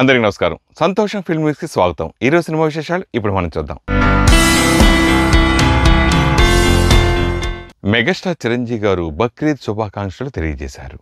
అందరికీ నమస్కారం సంతోషం ఫిల్మ్స్కి స్వాగతం ఈరోజు సినిమా విశేషాలు ఇప్పుడు మనం చూద్దాం మెగాస్టార్ చిరంజీవి గారు బక్రీద్ శుభాకాంక్షలు తెలియజేశారు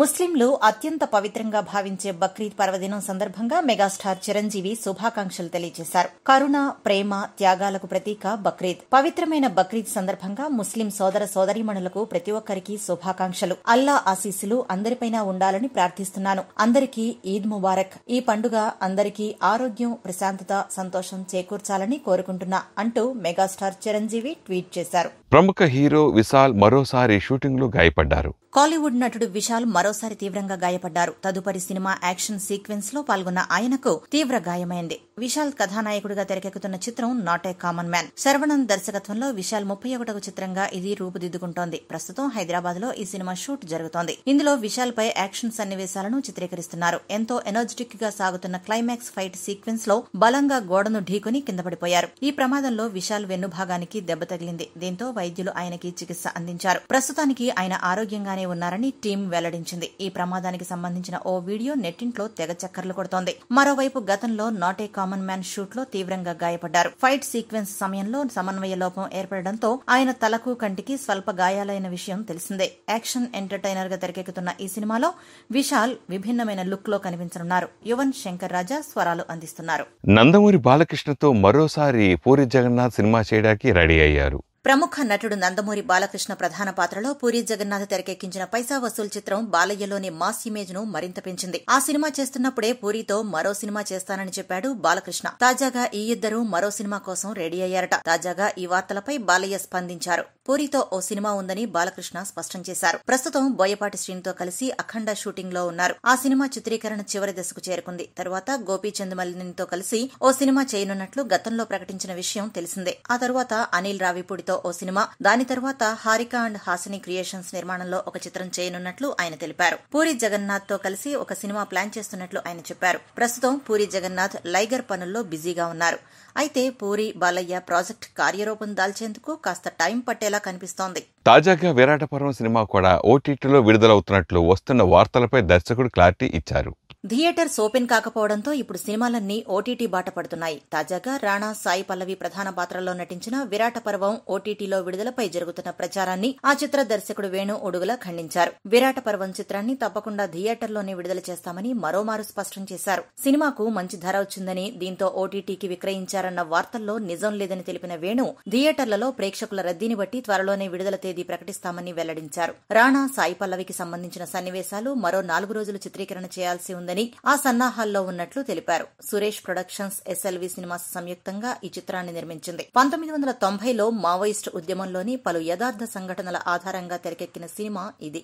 ముస్లింలు అత్యంత పవిత్రంగా భావించే బక్రీద్ పర్వదినం సందర్భంగా మెగాస్టార్ చిరంజీవి శుభాకాంక్షలు తెలియజేశారు కరుణ ప్రేమ త్యాగాలకు ప్రతీక బక్రీద్ పవిత్రమైన బక్రీద్ సందర్భంగా ముస్లిం సోదర సోదరీమణులకు ప్రతి ఒక్కరికి శుభాకాంక్షలు అల్లా ఆశీస్సులు అందరిపైన ఉండాలని ప్రార్థిస్తున్నాను అందరికీ ఈద్ ముబారక్ ఈ పండుగ అందరికీ ఆరోగ్యం ప్రశాంతత సంతోషం చేకూర్చాలని కోరుకుంటున్నా అంటూ మెగాస్టార్ చిరంజీవి ట్వీట్ చేశారు ప్రముఖ హీరో విశాల్ మరోసారి షూటింగ్ లో గాయపడ్డారు కాలీవుడ్ నటుడు విశాల్ మరోసారి తీవ్రంగా గాయపడ్డారు తదుపరి సినిమా యాక్షన్ సీక్వెన్స్ లో పాల్గొన్న ఆయనకు తీవ్ర గాయమైంది విశాల్ కథానాయకుడిగా తెరకెక్కుతున్న చిత్రం not a common man Saravanan దర్శకత్వంలో విశాల్ ముప్పై ఒకటవ చిత్రంగా ఇది రూపుదిద్దుకుంటోంది ప్రస్తుతం హైదరాబాద్ లో ఈ సినిమా షూట్ జరుగుతోంది ఇందులో విశాల్ పై యాక్షన్ సన్నివేశాలను చిత్రీకరిస్తున్నారు ఎంతో ఎనర్జెటిక్ గా సాగుతున్న క్లైమాక్స్ ఫైట్ సీక్వెన్స్ లో బలంగా గోడను ఢీకొని కిందపడిపోయారు ఈ ప్రమాదంలో విశాల్ వెన్ను భాగానికి దెబ్బ తగిలింది దీంతో వైద్యులు ఆయనకి చికిత్స అందించారు ప్రస్తుతానికి ఆయన ఆరోగ్యంగానే ఉన్నారని టీం వెల్లడించింది ఈ ప్రమాదానికి సంబంధించిన ఓ వీడియో నెట్టింట్లో తెగ చక్కర్లు కొడుతోంది మరోవైపు గతంలో not a common man shoot లో తీవ్రంగా గాయపడ్డారు ఫైట్ సీక్వెన్స్ సమయంలో సమన్వయ లోపం ఏర్పడడంతో ఆయన తలకు కంటికి స్వల్ప గాయాలైన విషయం తెలిసిందే యాక్షన్ ఎంటర్టైనర్ గా తెరకెక్కుతున్న ఈ సినిమాలో విశాల్ విభిన్నమైన లుక్ లో కనిపించనున్నారు యువన్ శంకర్ రాజా స్వరాలు అందిస్తున్నారు నందమూరి బాలకృష్ణతో మరోసారి పూరి జగన్నాథ్ సినిమా చేయడానికి రెడీ అయ్యారు ప్రముఖ నటుడు నందమూరి బాలకృష్ణ ప్రధాన పాత్రలో పూరి జగన్నాథ్ తెరకెక్కించిన పైసా వసూల్ చిత్రం బాలయ్యలోని మాస్ ఇమేజ్ ను మరింత పెంచింది ఆ సినిమా చేస్తున్నప్పుడే పూరితో మరో సినిమా చేస్తానని చెప్పాడు బాలకృష్ణ తాజాగా ఈ ఇద్దరు మరో సినిమా కోసం రెడీ అయ్యారట తాజాగా ఈ వార్తలపై బాలయ్య స్పందించారు పూరితో ఓ సినిమా ఉందని బాలకృష్ణ స్పష్టం చేశారు ప్రస్తుతం బోయపాటి శ్రీనితో కలిసి అఖండ షూటింగ్ లో ఉన్నారు ఆ సినిమా చిత్రీకరణ చివరి దశకు చేరుకుంది తరువాత గోపీచంద్ మల్లినితో కలిసి ఓ సినిమా చేయనున్నట్లు గతంలో ప్రకటించిన విషయం తెలిసిందే ఆ తర్వాత అనిల్ రావిపూడితో ఓ సినిమా దాని తర్వాత హారిక అండ్ హాసిని క్రియేషన్స్ నిర్మాణంలో ఒక చిత్రం చేయనున్నట్లు ఆయన తెలిపారు పూరి జగన్నాథ్ తో కలిసి ఒక సినిమా ప్లాన్ చేస్తున్నట్లు ఆయన చెప్పారు ప్రస్తుతం పూరి జగన్నాథ్ లైగర్ పనుల్లో బిజీగా ఉన్నారు అయితే పూరి బాలయ్య ప్రాజెక్ట్ కార్యరూపం దాల్చేందుకు కాస్త టైం పట్టేలా కనిపిస్తోంది తాజాగా విరాటపురం సినిమా కూడా ఓటీటీలో విడుదలవుతున్నట్లు వస్తున్న వార్తలపై దర్శకుడు క్లారిటీ ఇచ్చారు థియేటర్స్ ఓపెన్ కాకపోవడంతో ఇప్పుడు సినిమాలన్నీ ఓటీటీ బాట పడుతున్నాయి తాజాగా రాణా సాయి పల్లవి ప్రధాన పాత్రల్లో నటించిన విరాట పర్వం ఓటీటీలో విడుదలపై జరుగుతున్న ప్రచారాన్ని ఆ చిత్ర దర్శకుడు వేణు ఒడుగుల ఖండించారు విరాట పర్వం చిత్రాన్ని తప్పకుండా థియేటర్లోనే విడుదల చేస్తామని మరోమారు స్పష్టం చేశారు సినిమాకు మంచి ధర వచ్చిందని దీంతో ఓటీటీకి విక్రయించారన్న వార్తల్లో నిజం లేదని తెలిపిన వేణు థియేటర్లలో ప్రేక్షకుల రద్దీని బట్టి త్వరలోనే విడుదల తేదీ ప్రకటిస్తామని వెల్లడించారు రాణా సాయి పల్లవికి సంబంధించిన సన్నివేశాలు మరో నాలుగు రోజులు చిత్రీకరణ చేయాల్సి ఉంది ఉందని ఆ సన్నాహాల్లో ఉన్నట్లు తెలిపారు సురేష్ ప్రొడక్షన్స్ ఎస్ఎల్వి సినిమాస్ సంయుక్తంగా ఈ చిత్రాన్ని నిర్మించింది పంతొమ్మిది వందల తొంభైలో మావోయిస్టు ఉద్యమంలోని పలు యథార్థ సంఘటనల ఆధారంగా తెరకెక్కిన సినిమా ఇది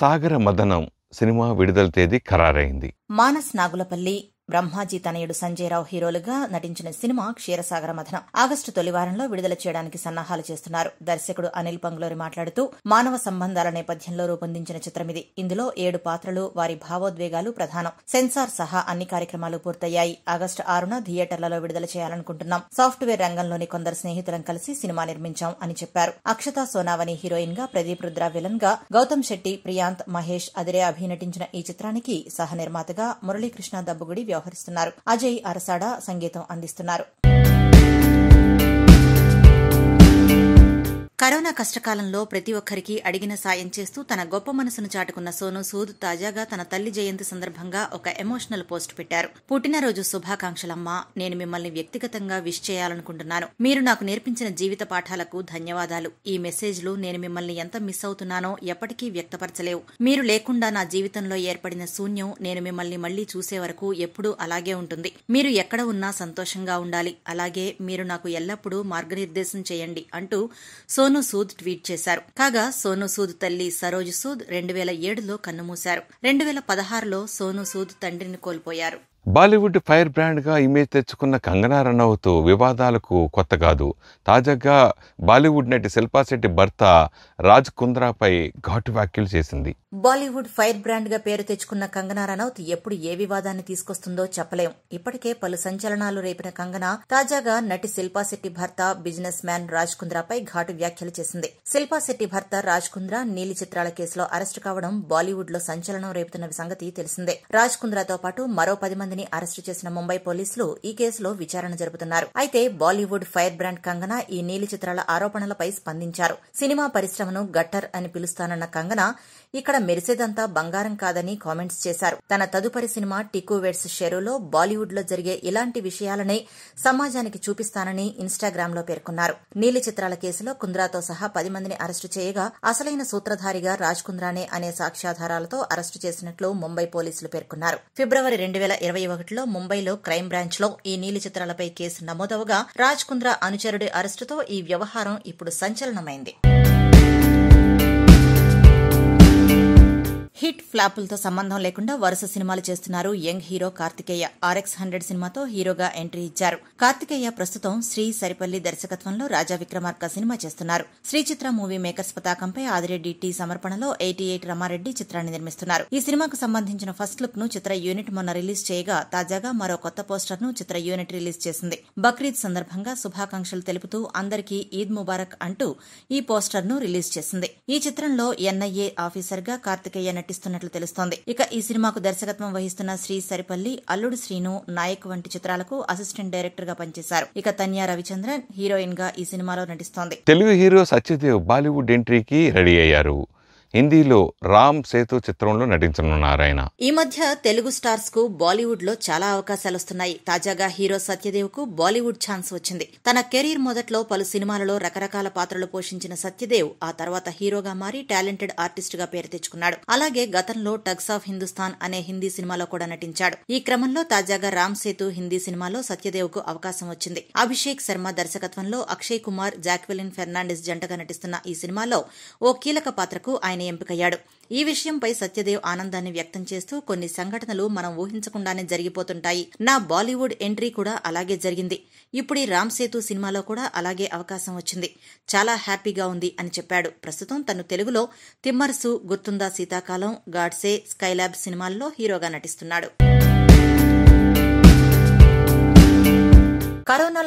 సాగర మదనం సినిమా విడుదల తేదీ ఖరారైంది మానస్ నాగులపల్లి బ్రహ్మాజీ తనయుడు సంజయరావు హీరోలుగా నటించిన సినిమా క్షీరసాగర మథనం ఆగస్టు తొలివారంలో విడుదల చేయడానికి సన్నాహాలు చేస్తున్నారు దర్శకుడు అనిల్ పంగ్లోరి మాట్లాడుతూ మానవ సంబంధాల నేపథ్యంలో రూపొందించిన చిత్రమిది ఇందులో ఏడు పాత్రలు వారి భావోద్వేగాలు ప్రధానం సెన్సార్ సహా అన్ని కార్యక్రమాలు పూర్తయ్యాయి ఆగస్టు ఆరున థియేటర్లలో విడుదల చేయాలనుకుంటున్నాం సాఫ్ట్వేర్ రంగంలోని కొందరు స్నేహితులం కలిసి సినిమా నిర్మించాం అని చెప్పారు అక్షతా సోనావని హీరోయిన్ గా ప్రదీప్ రుద్ర విలన్ గా గౌతమ్ శెట్టి ప్రియాంత్ మహేష్ అదిరే అభినటించిన ఈ చిత్రానికి సహ నిర్మాతగా మురళీకృష్ణ దబ్బుగుడి వ్యవహరిస్తున్నారు అజయ్ అరసాడ సంగీతం అందిస్తున్నారు కరోనా కష్టకాలంలో ప్రతి ఒక్కరికి అడిగిన సాయం చేస్తూ తన గొప్ప మనసును చాటుకున్న సోను సూద్ తాజాగా తన తల్లి జయంతి సందర్భంగా ఒక ఎమోషనల్ పోస్ట్ పెట్టారు పుట్టినరోజు శుభాకాంక్షలమ్మా నేను మిమ్మల్ని వ్యక్తిగతంగా విష్ చేయాలనుకుంటున్నాను మీరు నాకు నేర్పించిన జీవిత పాఠాలకు ధన్యవాదాలు ఈ మెసేజ్లు నేను మిమ్మల్ని ఎంత మిస్ అవుతున్నానో ఎప్పటికీ వ్యక్తపరచలేవు మీరు లేకుండా నా జీవితంలో ఏర్పడిన శూన్యం నేను మిమ్మల్ని మళ్లీ చూసే వరకు ఎప్పుడూ అలాగే ఉంటుంది మీరు ఎక్కడ ఉన్నా సంతోషంగా ఉండాలి అలాగే మీరు నాకు ఎల్లప్పుడూ మార్గనిర్దేశం చేయండి అంటూ సో సోను సూద్ ట్వీట్ చేశారు కాగా సోను సూద్ తల్లి సరోజ్ సూద్ రెండు వేల ఏడులో కన్నుమూశారు రెండు వేల పదహారులో సోను సూద్ తండ్రిని కోల్పోయారు బాలీవుడ్ ఫైర్ బ్రాండ్గా ఇమేజ్ తెచ్చుకున్న కంగనా రనౌత్ వివాదాలకు కొత్త కాదు తాజాగా బాలీవుడ్ నటి శిల్పాశెట్టి భర్త రాజ్ కుంద్రాపై ఘాటు వ్యాఖ్యలు చేసింది బాలీవుడ్ ఫైర్ బ్రాండ్గా పేరు తెచ్చుకున్న కంగనా రనౌత్ ఎప్పుడు ఏ వివాదాన్ని తీసుకొస్తుందో చెప్పలేం ఇప్పటికే పలు సంచలనాలు రేపిన కంగనా తాజాగా నటి శిల్పాశెట్టి భర్త బిజినెస్ మ్యాన్ రాజ్ కుంద్రాపై ఘాటు వ్యాఖ్యలు చేసింది శిల్పాశెట్టి భర్త రాజ్ కుంద్రా నీలి చిత్రాల కేసులో అరెస్టు కావడం బాలీవుడ్ లో సంచలనం రేపుతున్న సంగతి తెలిసిందే రాజ్ కుంద్రాతో పాటు మరో పది మంది మందిని అరెస్టు చేసిన ముంబై పోలీసులు ఈ కేసులో విచారణ జరుపుతున్నారు అయితే బాలీవుడ్ ఫైర్ బ్రాండ్ కంగనా ఈ నీలి చిత్రాల ఆరోపణలపై స్పందించారు సినిమా పరిశ్రమను గట్టర్ అని పిలుస్తానన్న కంగనా ఇక్కడ మెరిసేదంతా బంగారం కాదని కామెంట్స్ చేశారు తన తదుపరి సినిమా టిక్కు వెడ్స్ షెరులో బాలీవుడ్ లో జరిగే ఇలాంటి విషయాలనే సమాజానికి చూపిస్తానని ఇన్స్టాగ్రామ్ లో పేర్కొన్నారు నీలి చిత్రాల కేసులో కుంద్రాతో సహా పది మందిని అరెస్టు చేయగా అసలైన సూత్రధారిగా రాజ్ కుంద్రానే అనే సాక్ష్యాధారాలతో అరెస్టు చేసినట్లు ముంబై పోలీసులు పేర్కొన్నారు ఫిబ్రవరి రెండు వేల ఇరవై ఒకటిలో ముంబైలో క్రైమ్ బ్రాంచ్ లో ఈ నీలి చిత్రాలపై కేసు నమోదవగా రాజ్ కుంద్రా అనుచరుడి అరెస్టుతో ఈ వ్యవహారం ఇప్పుడు సంచలనమైంది హిట్ ఫ్లాపులతో సంబంధం లేకుండా వరుస సినిమాలు చేస్తున్నారు young hero Kartikeya RX hundred సినిమాతో హీరోగా ఎంట్రీ ఇచ్చారు కార్తికేయ ప్రస్తుతం శ్రీ సరిపల్లి దర్శకత్వంలో రాజా విక్రమార్క సినిమా చేస్తున్నారు శ్రీ చిత్ర మూవీ మేకర్స్ పతాకంపై ఆదిరెడ్డి టీ సమర్పణలో ఎయిటీ ఎయిట్ రమారెడ్డి చిత్రాన్ని నిర్మిస్తున్నారు ఈ సినిమాకు సంబంధించిన ఫస్ట్ లుక్ ను చిత్ర యూనిట్ మొన్న రిలీజ్ చేయగా తాజాగా మరో కొత్త పోస్టర్ ను చిత్ర యూనిట్ రిలీజ్ చేసింది బక్రీద్ సందర్భంగా శుభాకాంక్షలు తెలుపుతూ అందరికీ ఈద్ ముబారక్ అంటూ ఈ పోస్టర్ ను రిలీజ్ చేసింది ఈ చిత్రంలో ఎన్ఐఏ ఆఫీసర్ గా కార్తికేయ నటిస్తున్నట్లు తెలుస్తోంది ఇక ఈ సినిమాకు దర్శకత్వం వహిస్తున్న శ్రీ సరిపల్లి అల్లుడు శ్రీను నాయక్ వంటి చిత్రాలకు అసిస్టెంట్ డైరెక్టర్ గా పనిచేశారు ఇక తన్యా రవిచంద్రన్ హీరోయిన్ గా ఈ సినిమాలో నటిస్తోంది తెలుగు హీరో సత్యదేవ్ బాలీవుడ్ ఎంట్రీకి రెడీ అయ్యారు హిందీలో రామ్ సేతు చిత్రంలో నటించనున్నారు ఆయన ఈ మధ్య తెలుగు స్టార్స్ కు బాలీవుడ్ లో చాలా అవకాశాలు వస్తున్నాయి తాజాగా హీరో సత్యదేవ్ కు బాలీవుడ్ ఛాన్స్ వచ్చింది తన కెరీర్ మొదట్లో పలు సినిమాలలో రకరకాల పాత్రలు పోషించిన సత్యదేవ్ ఆ తర్వాత హీరోగా మారి టాలెంటెడ్ ఆర్టిస్ట్ గా పేరు తెచ్చుకున్నాడు అలాగే గతంలో టగ్స్ ఆఫ్ హిందుస్థాన్ అనే హిందీ సినిమాలో కూడా నటించాడు ఈ క్రమంలో తాజాగా రామ్ సేతు హిందీ సినిమాలో సత్యదేవ్ కు అవకాశం వచ్చింది అభిషేక్ శర్మ దర్శకత్వంలో అక్షయ్ కుమార్ జాక్వెలిన్ ఫెర్నాండిస్ జంటగా నటిస్తున్న ఈ సినిమాలో ఓ కీలక పాత్రకు ఆయన ఆయన ఎంపికయ్యాడు ఈ విషయంపై సత్యదేవ్ ఆనందాన్ని వ్యక్తం చేస్తూ కొన్ని సంఘటనలు మనం ఊహించకుండానే జరిగిపోతుంటాయి నా బాలీవుడ్ ఎంట్రీ కూడా అలాగే జరిగింది ఇప్పుడు ఈ రామ్ సేతు సినిమాలో కూడా అలాగే అవకాశం వచ్చింది చాలా హ్యాపీగా ఉంది అని చెప్పాడు ప్రస్తుతం తను తెలుగులో తిమ్మర్సు గుర్తుందా శీతాకాలం గాడ్సే స్కైలాబ్ సినిమాల్లో హీరోగా నటిస్తున్నాడు కరోనా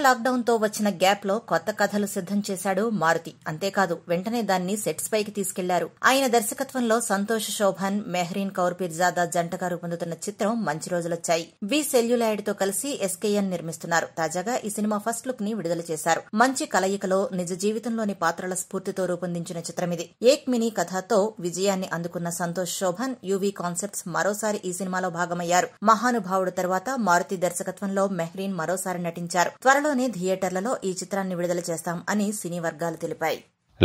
తో వచ్చిన గ్యాప్ లో కొత్త కథలు సిద్ధం చేశాడు మారుతి అంతేకాదు వెంటనే దాన్ని సెట్స్ పైకి తీసుకెళ్లారు ఆయన దర్శకత్వంలో సంతోష్ శోభన్ మెహ్రీన్ కౌర్ పిర్జాదా జంటగా రూపొందుతున్న చిత్రం మంచి రోజులొచ్చాయి వి సెల్యులాయిడ్ తో కలిసి ఎస్కేఎన్ నిర్మిస్తున్నారు తాజాగా ఈ సినిమా ఫస్ట్ లుక్ ని విడుదల చేశారు మంచి కలయికలో నిజ జీవితంలోని పాత్రల స్ఫూర్తితో రూపొందించిన చిత్రం ఇది ఏక్ మినీ కథతో విజయాన్ని అందుకున్న సంతోష్ శోభన్ యువి కాన్సెప్ట్స్ మరోసారి ఈ సినిమాలో భాగమయ్యారు మహానుభావుడు తర్వాత మారుతి దర్శకత్వంలో మెహ్రీన్ మరోసారి నటించారు చెప్పారు త్వరలోనే థియేటర్లలో ఈ చిత్రాన్ని విడుదల చేస్తాం అని సినీ వర్గాలు తెలిపాయి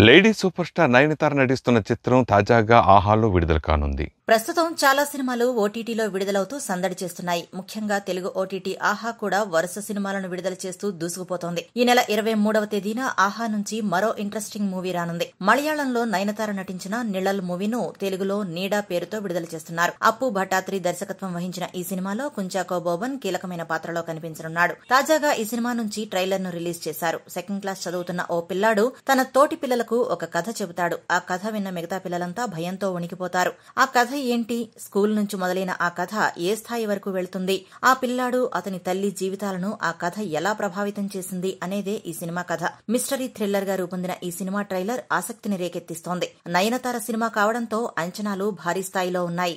లేడీ సూపర్ స్టార్ నయనతార నటిస్తున్న చిత్రం తాజాగా ఆహాలో విడుదల కానుంది ప్రస్తుతం చాలా సినిమాలు ఓటీటీలో విడుదలవుతూ సందడి చేస్తున్నాయి ముఖ్యంగా తెలుగు ఓటీటీ ఆహా కూడా వరుస సినిమాలను విడుదల చేస్తూ దూసుకుపోతోంది ఈ నెల ఇరవై మూడవ తేదీన ఆహా నుంచి మరో ఇంట్రెస్టింగ్ మూవీ రానుంది మలయాళంలో నయనతార నటించిన నిళల్ మూవీను తెలుగులో నీడా పేరుతో విడుదల చేస్తున్నారు అప్పు భట్టాత్రి దర్శకత్వం వహించిన ఈ సినిమాలో కుంచాకో బోబన్ కీలకమైన పాత్రలో కనిపించనున్నాడు తాజాగా ఈ సినిమా నుంచి ట్రైలర్ ను రిలీజ్ చేశారు సెకండ్ క్లాస్ చదువుతున్న ఓ పిల్లాడు తన తోటి పిల్లలకు ఒక కథ చెబుతాడు ఆ కథ విన్న మిగతా పిల్లలంతా భయంతో వణికిపోతారు ఆ కథ ఏంటి స్కూల్ నుంచి మొదలైన ఆ కథ ఏ స్థాయి వరకు వెళ్తుంది ఆ పిల్లాడు అతని తల్లి జీవితాలను ఆ కథ ఎలా ప్రభావితం చేసింది అనేదే ఈ సినిమా కథ మిస్టరీ థ్రిల్లర్ గా రూపొందిన ఈ సినిమా ట్రైలర్ ఆసక్తిని రేకెత్తిస్తోంది నయనతార సినిమా కావడంతో అంచనాలు భారీ స్థాయిలో ఉన్నాయి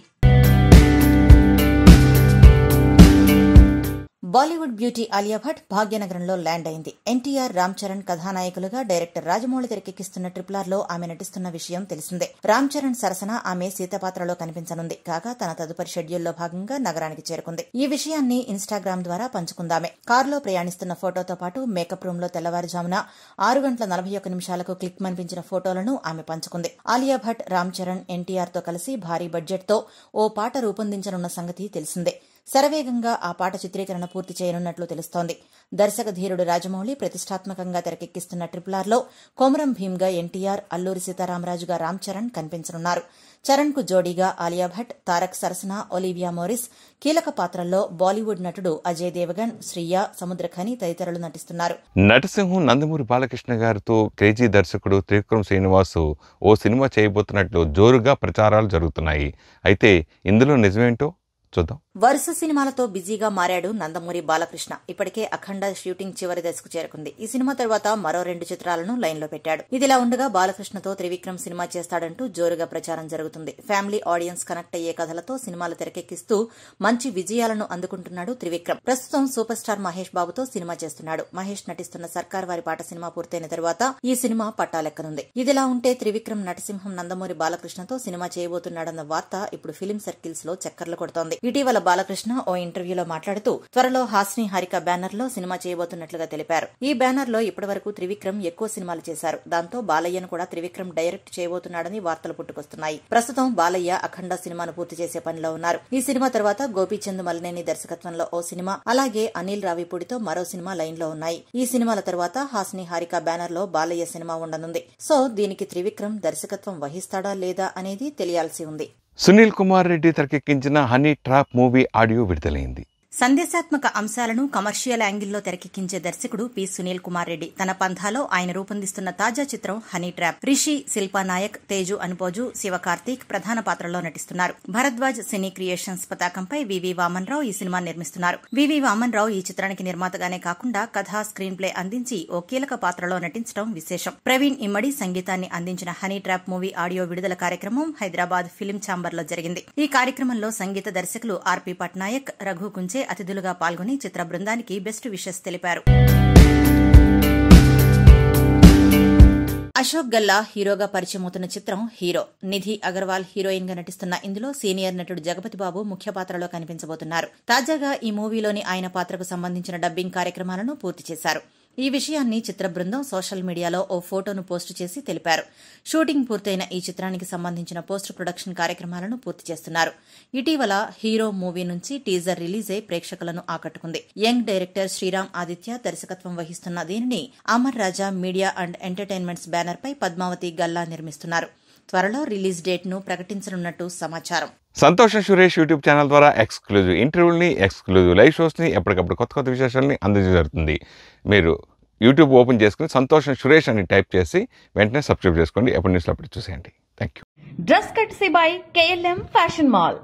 బాలీవుడ్ బ్యూటీ ఆలియా భట్ భాగ్యనగరంలో ల్యాండ్ అయింది ఎన్టీఆర్ రామ్ చరణ్ కథానాయకులుగా డైరెక్టర్ రాజమౌళి తెరకెక్కిస్తున్న లో ఆమె నటిస్తున్న విషయం తెలిసిందే రామ్ చరణ్ సరసన ఆమె సీతపాత్రలో కనిపించనుంది కాగా తన తదుపరి షెడ్యూల్లో భాగంగా నగరానికి చేరుకుంది ఈ విషయాన్ని ఇన్స్టాగ్రామ్ ద్వారా పంచుకుందామే కారులో ప్రయాణిస్తున్న ఫోటోతో పాటు మేకప్ రూమ్ లో తెల్లవారుజామున ఆరు గంటల నలభై ఒక్క నిమిషాలకు క్లిక్ మనిపించిన ఫోటోలను ఆమె పంచుకుంది ఆలియా భట్ రామ్ చరణ్ ఎన్టీఆర్ తో కలిసి భారీ బడ్జెట్ తో ఓ పాట రూపొందించనున్న సంగతి తెలిసిందే శరవేగంగా ఆ పాట చిత్రీకరణ పూర్తి చేయనున్నట్లు తెలుస్తోంది దర్శక ధీరుడు రాజమౌళి ప్రతిష్టాత్మకంగా తెరకెక్కిస్తున్న ట్రిపులార్లో కొమరం భీమ్గా ఎన్టీఆర్ అల్లూరి సీతారామరాజుగా రామ్ చరణ్ కనిపించనున్నారు చరణ్ కు జోడీగా ఆలియా భట్ తారక్ సరసన ఒలివియా మోరిస్ కీలక పాత్రల్లో బాలీవుడ్ నటుడు అజయ్ దేవగన్ శ్రీయ సముద్రఖని తదితరులు నటిస్తున్నారు నటసింహం నందమూరి బాలకృష్ణ గారితో క్రేజీ దర్శకుడు త్రివిక్రమ్ శ్రీనివాసు ఓ సినిమా చేయబోతున్నట్లు జోరుగా ప్రచారాలు జరుగుతున్నాయి అయితే ఇందులో నిజమేంటో చూద్దాం వరుస సినిమాలతో బిజీగా మారాడు నందమూరి బాలకృష్ణ ఇప్పటికే అఖండ షూటింగ్ చివరి దశకు చేరుకుంది ఈ సినిమా తర్వాత మరో రెండు చిత్రాలను లైన్ లో పెట్టాడు ఇదిలా ఉండగా బాలకృష్ణతో త్రివిక్రమ్ సినిమా చేస్తాడంటూ జోరుగా ప్రచారం జరుగుతుంది ఫ్యామిలీ ఆడియన్స్ కనెక్ట్ అయ్యే కథలతో సినిమాలు తెరకెక్కిస్తూ మంచి విజయాలను అందుకుంటున్నాడు త్రివిక్రమ్ ప్రస్తుతం సూపర్ స్టార్ మహేష్ బాబుతో సినిమా చేస్తున్నాడు మహేష్ నటిస్తున్న సర్కార్ వారి పాట సినిమా పూర్తయిన తర్వాత ఈ సినిమా పట్టాలెక్కనుంది ఇదిలా ఉంటే త్రివిక్రమ్ నటసింహం నందమూరి బాలకృష్ణతో సినిమా చేయబోతున్నాడన్న వార్త ఇప్పుడు ఫిలిం సర్కిల్స్ లో చక్కర్లు కొడుతోంది ఇటీవల బాలకృష్ణ ఓ ఇంటర్వ్యూలో మాట్లాడుతూ త్వరలో హాస్ని హారిక బ్యానర్లో సినిమా చేయబోతున్నట్లుగా తెలిపారు ఈ బ్యానర్లో ఇప్పటివరకు త్రివిక్రమ్ ఎక్కువ సినిమాలు చేశారు దాంతో బాలయ్యను కూడా త్రివిక్రమ్ డైరెక్ట్ చేయబోతున్నాడని వార్తలు పుట్టుకొస్తున్నాయి ప్రస్తుతం బాలయ్య అఖండ సినిమాను పూర్తి చేసే పనిలో ఉన్నారు ఈ సినిమా తర్వాత గోపీచంద్ మలినేని దర్శకత్వంలో ఓ సినిమా అలాగే అనిల్ రావిపూడితో మరో సినిమా లైన్లో ఉన్నాయి ఈ సినిమాల తర్వాత హాస్ని హారిక బ్యానర్ లో బాలయ్య సినిమా ఉండనుంది సో దీనికి త్రివిక్రమ్ దర్శకత్వం వహిస్తాడా లేదా అనేది తెలియాల్సి ఉంది సునీల్ కుమార్ రెడ్డి తెరకెక్కించిన హనీ ట్రాప్ మూవీ ఆడియో విడుదలైంది సందేశాత్మక అంశాలను కమర్షియల్ యాంగిల్లో తెరకెక్కించే దర్శకుడు పి సునీల్ కుమార్ రెడ్డి తన పంథాలో ఆయన రూపొందిస్తున్న తాజా చిత్రం హనీ ట్రాప్ రిషి శిల్పా నాయక్ తేజు అనుపోజు శివ కార్తీక్ ప్రధాన పాత్రలో నటిస్తున్నారు భరద్వాజ్ సినీ క్రియేషన్స్ పతాకంపై వివి వామన్ రావు ఈ సినిమా నిర్మిస్తున్నారు వివి వామన్ రావు ఈ చిత్రానికి నిర్మాతగానే కాకుండా కథా స్క్రీన్ ప్లే అందించి ఓ కీలక పాత్రలో నటించడం విశేషం ప్రవీణ్ ఇమ్మడి సంగీతాన్ని అందించిన హనీ ట్రాప్ మూవీ ఆడియో విడుదల కార్యక్రమం హైదరాబాద్ ఫిలిం లో జరిగింది ఈ కార్యక్రమంలో సంగీత దర్శకులు ఆర్పి పట్నాయక్ రఘు కుంచే అతిథులుగా పాల్గొని చిత్ర బృందానికి బెస్ట్ విషెస్ తెలిపారు అశోక్ గల్లా హీరోగా పరిచయమవుతున్న చిత్రం హీరో నిధి అగర్వాల్ హీరోయిన్ గా నటిస్తున్న ఇందులో సీనియర్ నటుడు జగపతి బాబు ముఖ్య పాత్రలో కనిపించబోతున్నారు తాజాగా ఈ మూవీలోని ఆయన పాత్రకు సంబంధించిన డబ్బింగ్ కార్యక్రమాలను పూర్తి చేశారు ఈ విషయాన్ని చిత్ర బృందం సోషల్ మీడియాలో ఓ ఫోటోను పోస్టు చేసి తెలిపారు షూటింగ్ పూర్తయిన ఈ చిత్రానికి సంబంధించిన పోస్ట్ ప్రొడక్షన్ కార్యక్రమాలను పూర్తి చేస్తున్నారు ఇటీవల హీరో మూవీ నుంచి టీజర్ రిలీజ్ అయి ప్రేక్షకులను ఆకట్టుకుంది యంగ్ డైరెక్టర్ శ్రీరామ్ ఆదిత్య దర్శకత్వం వహిస్తున్న దీనిని Amar Raja media and entertainments బ్యానర్పై పద్మావతి గల్లా నిర్మిస్తున్నారు త్వరలో రిలీజ్ డేట్ను ప్రకటించనున్నట్టు సమాచారం సంతోషం సురేష్ యూట్యూబ్ ఛానల్ ద్వారా ఎక్స్క్లూజివ్ ఇంటర్వ్యూల్ని ఎక్స్క్లూజివ్ లైవ్ షోస్ని ఎప్పటికప్పుడు కొత్త కొత్త విశేషాలని అందజేయబడుతుంది మీరు యూట్యూబ్ ఓపెన్ చేసుకుని సంతోషం సురేష్ అని టైప్ చేసి వెంటనే సబ్స్క్రైబ్ చేసుకోండి ఎప్పటి న్యూస్లో అప్పుడు చూసేయండి థ్యాంక్ యూ డ్రెస్ కట్ సిబాయ్ కేఎల్ఎం ఫ్యాషన్ మాల్